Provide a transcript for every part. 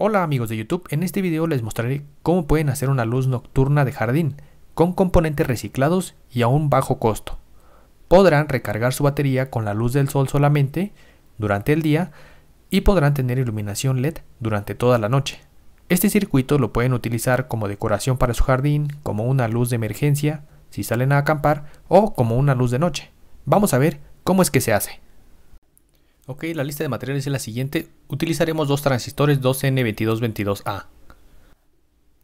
Hola amigos de YouTube, en este video les mostraré cómo pueden hacer una luz nocturna de jardín con componentes reciclados y a un bajo costo. Podrán recargar su batería con la luz del sol solamente durante el día y podrán tener iluminación LED durante toda la noche. Este circuito lo pueden utilizar como decoración para su jardín, como una luz de emergencia si salen a acampar o como una luz de noche. Vamos a ver cómo es que se hace. Ok, la lista de materiales es la siguiente. Utilizaremos dos transistores 2N2222A.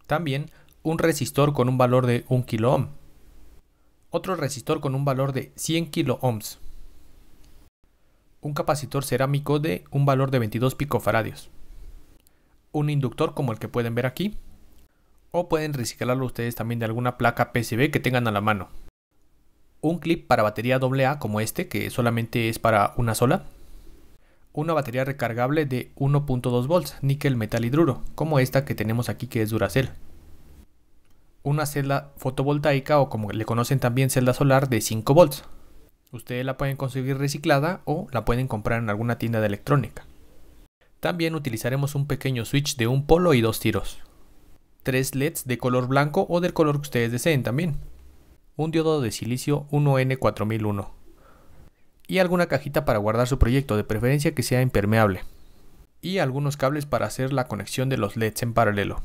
También un resistor con un valor de 1 ohm, Otro resistor con un valor de 100 ohms, Un capacitor cerámico de un valor de 22 picofaradios. Un inductor como el que pueden ver aquí. O pueden reciclarlo ustedes también de alguna placa PCB que tengan a la mano. Un clip para batería AA como este, que solamente es para una sola una batería recargable de 1.2 volts níquel metal hidruro, como esta que tenemos aquí que es Duracell. Una celda fotovoltaica o como le conocen también celda solar de 5 volts. Ustedes la pueden conseguir reciclada o la pueden comprar en alguna tienda de electrónica. También utilizaremos un pequeño switch de un polo y dos tiros. Tres LEDs de color blanco o del color que ustedes deseen también. Un diodo de silicio 1N4001 y alguna cajita para guardar su proyecto, de preferencia que sea impermeable, y algunos cables para hacer la conexión de los LEDs en paralelo.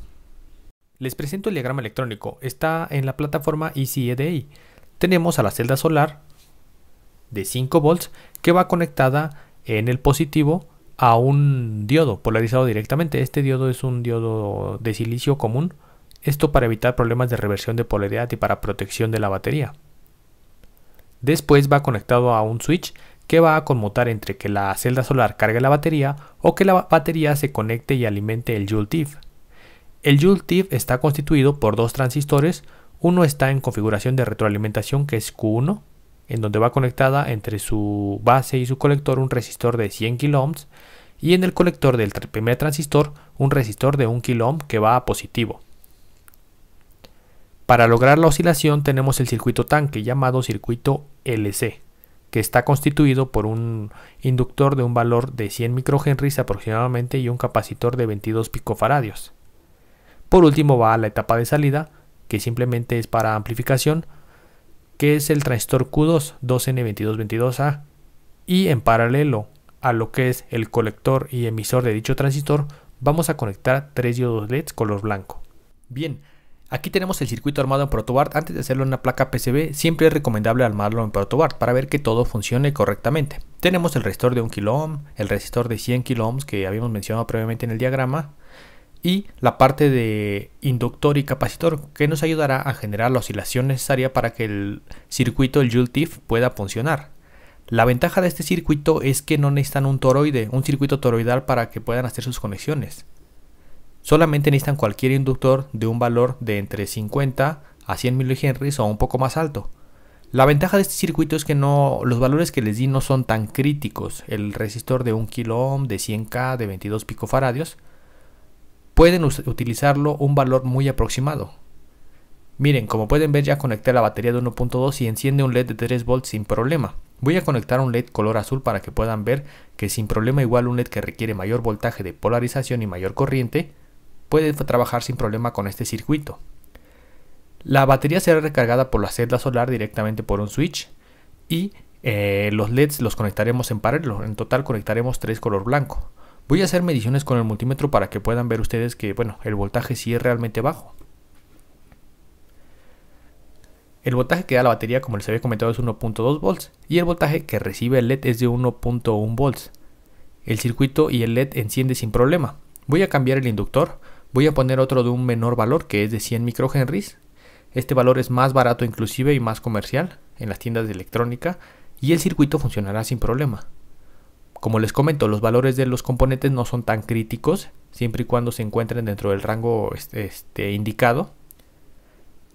Les presento el diagrama electrónico, está en la plataforma ECEDI. Tenemos a la celda solar de 5 volts que va conectada en el positivo a un diodo polarizado directamente. Este diodo es un diodo de silicio común, esto para evitar problemas de reversión de polaridad y para protección de la batería. Después va conectado a un switch que va a conmutar entre que la celda solar cargue la batería o que la batería se conecte y alimente el Joule TIF. El Joule TIF está constituido por dos transistores, uno está en configuración de retroalimentación que es Q1, en donde va conectada entre su base y su colector un resistor de 100 kΩ y en el colector del primer transistor un resistor de 1 kΩ que va a positivo. Para lograr la oscilación tenemos el circuito tanque llamado circuito LC, que está constituido por un inductor de un valor de 100 microhenries aproximadamente y un capacitor de 22 picofaradios. Por último va a la etapa de salida, que simplemente es para amplificación, que es el transistor Q2 2N2222A, y en paralelo a lo que es el colector y emisor de dicho transistor, vamos a conectar tres diodos LEDs color blanco. Bien, Aquí tenemos el circuito armado en protoboard, Antes de hacerlo en una placa PCB, siempre es recomendable armarlo en protoboard para ver que todo funcione correctamente. Tenemos el resistor de 1 kilo el resistor de 100 kilo que habíamos mencionado previamente en el diagrama y la parte de inductor y capacitor que nos ayudará a generar la oscilación necesaria para que el circuito, el Joule pueda funcionar. La ventaja de este circuito es que no necesitan un toroide, un circuito toroidal para que puedan hacer sus conexiones. Solamente necesitan cualquier inductor de un valor de entre 50 a 100 mH o un poco más alto. La ventaja de este circuito es que no, los valores que les di no son tan críticos. El resistor de 1 kOhm, de 100K, de 22 picofaradios, pueden utilizarlo un valor muy aproximado. Miren, como pueden ver ya conecté la batería de 1.2 y enciende un LED de 3 volts sin problema. Voy a conectar un LED color azul para que puedan ver que sin problema igual un LED que requiere mayor voltaje de polarización y mayor corriente puede trabajar sin problema con este circuito. La batería será recargada por la celda solar directamente por un switch y eh, los LEDs los conectaremos en paralelo. En total conectaremos tres color blanco. Voy a hacer mediciones con el multímetro para que puedan ver ustedes que bueno, el voltaje sí es realmente bajo. El voltaje que da la batería, como les había comentado, es 1.2 volts y el voltaje que recibe el LED es de 1.1 volts. El circuito y el LED enciende sin problema. Voy a cambiar el inductor Voy a poner otro de un menor valor que es de 100 microhenries. Este valor es más barato inclusive y más comercial en las tiendas de electrónica y el circuito funcionará sin problema. Como les comento, los valores de los componentes no son tan críticos siempre y cuando se encuentren dentro del rango este, este indicado.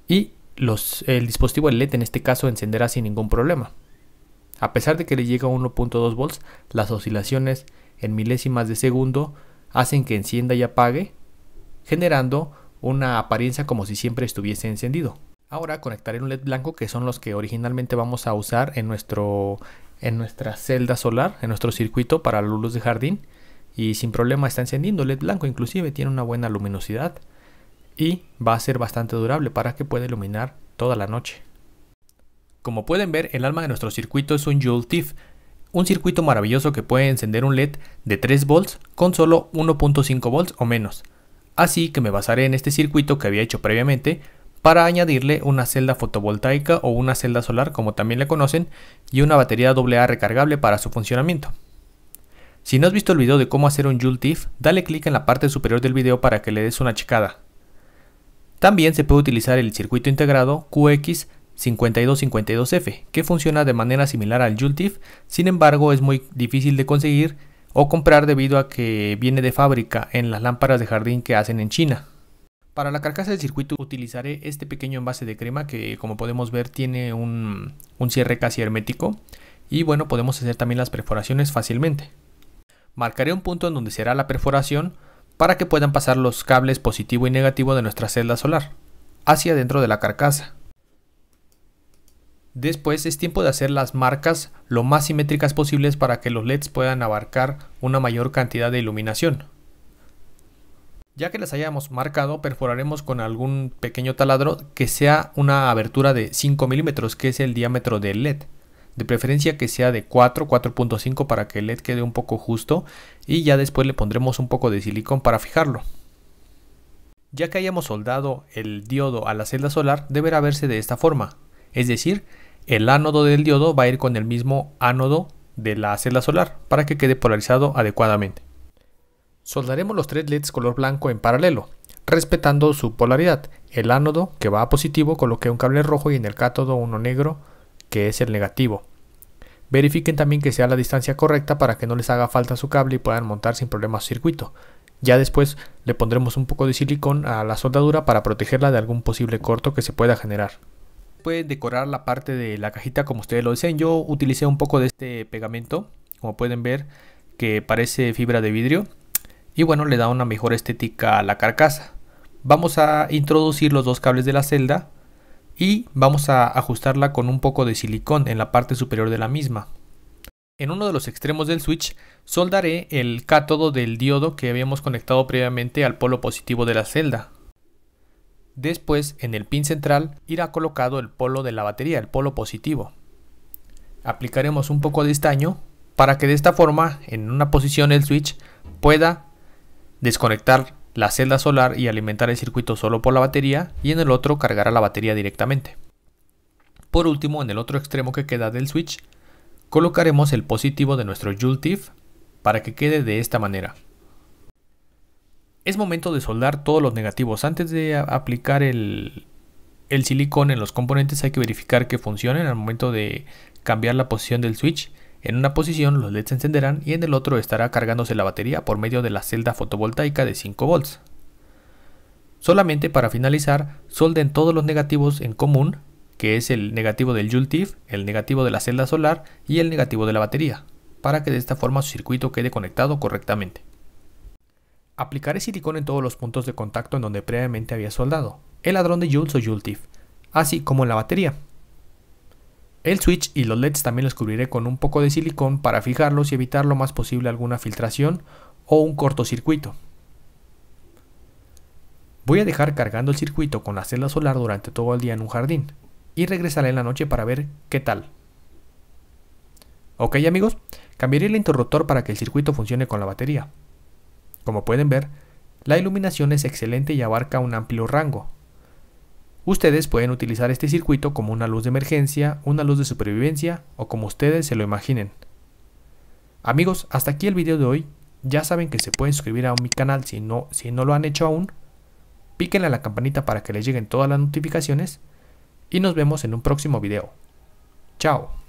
Y los, el dispositivo LED en este caso encenderá sin ningún problema. A pesar de que le llega a 1.2 volts, las oscilaciones en milésimas de segundo hacen que encienda y apague generando una apariencia como si siempre estuviese encendido. Ahora conectaré un LED blanco que son los que originalmente vamos a usar en, nuestro, en nuestra celda solar, en nuestro circuito para la luz de jardín y sin problema está encendiendo LED blanco, inclusive tiene una buena luminosidad y va a ser bastante durable para que pueda iluminar toda la noche. Como pueden ver, el alma de nuestro circuito es un Joule TIFF, un circuito maravilloso que puede encender un LED de 3 volts con solo 1.5 volts o menos así que me basaré en este circuito que había hecho previamente para añadirle una celda fotovoltaica o una celda solar como también le conocen y una batería AA recargable para su funcionamiento. Si no has visto el video de cómo hacer un Joule TIFF, dale clic en la parte superior del video para que le des una checada. También se puede utilizar el circuito integrado QX5252F, que funciona de manera similar al Joule sin embargo es muy difícil de conseguir o comprar debido a que viene de fábrica en las lámparas de jardín que hacen en China. Para la carcasa del circuito utilizaré este pequeño envase de crema que como podemos ver tiene un, un cierre casi hermético y bueno podemos hacer también las perforaciones fácilmente. Marcaré un punto en donde será la perforación para que puedan pasar los cables positivo y negativo de nuestra celda solar hacia dentro de la carcasa. Después es tiempo de hacer las marcas lo más simétricas posibles para que los LEDs puedan abarcar una mayor cantidad de iluminación. Ya que las hayamos marcado, perforaremos con algún pequeño taladro que sea una abertura de 5 milímetros, que es el diámetro del LED. De preferencia que sea de 4, 4.5 para que el LED quede un poco justo y ya después le pondremos un poco de silicón para fijarlo. Ya que hayamos soldado el diodo a la celda solar, deberá verse de esta forma, es decir, el ánodo del diodo va a ir con el mismo ánodo de la celda solar para que quede polarizado adecuadamente. Soldaremos los tres LEDs color blanco en paralelo, respetando su polaridad, el ánodo que va a positivo coloque un cable rojo y en el cátodo uno negro que es el negativo. Verifiquen también que sea la distancia correcta para que no les haga falta su cable y puedan montar sin problemas su circuito. Ya después le pondremos un poco de silicón a la soldadura para protegerla de algún posible corto que se pueda generar pueden decorar la parte de la cajita como ustedes lo deseen. Yo utilicé un poco de este pegamento, como pueden ver, que parece fibra de vidrio. Y bueno, le da una mejor estética a la carcasa. Vamos a introducir los dos cables de la celda y vamos a ajustarla con un poco de silicón en la parte superior de la misma. En uno de los extremos del switch soldaré el cátodo del diodo que habíamos conectado previamente al polo positivo de la celda. Después, en el pin central, irá colocado el polo de la batería, el polo positivo. Aplicaremos un poco de estaño para que de esta forma, en una posición el switch pueda desconectar la celda solar y alimentar el circuito solo por la batería y en el otro cargará la batería directamente. Por último, en el otro extremo que queda del switch, colocaremos el positivo de nuestro Joule para que quede de esta manera es momento de soldar todos los negativos. Antes de aplicar el, silicón en los componentes hay que verificar que funcionen al momento de cambiar la posición del switch. En una posición los LEDs se encenderán y en el otro estará cargándose la batería por medio de la celda fotovoltaica de 5 volts. Solamente para finalizar, solden todos los negativos en común, que es el negativo del joule el negativo de la celda solar y el negativo de la batería, para que de esta forma su circuito quede conectado correctamente. Aplicaré silicón en todos los puntos de contacto en donde previamente había soldado, el ladrón de Jules o TIFF, así como en la batería. El switch y los LEDs también los cubriré con un poco de silicón para fijarlos y evitar lo más posible alguna filtración o un cortocircuito. Voy a dejar cargando el circuito con la celda solar durante todo el día en un jardín y regresaré en la noche para ver qué tal. Ok amigos, cambiaré el interruptor para que el circuito funcione con la batería. Como pueden ver, la iluminación es excelente y abarca un amplio rango. Ustedes pueden utilizar este circuito como una luz de emergencia, una luz de supervivencia o como ustedes se lo imaginen. Amigos, hasta aquí el video de hoy. Ya saben que se pueden suscribir a mi canal si no, si no lo han hecho aún. Píquenle a la campanita para que les lleguen todas las notificaciones. Y nos vemos en un próximo video. Chao.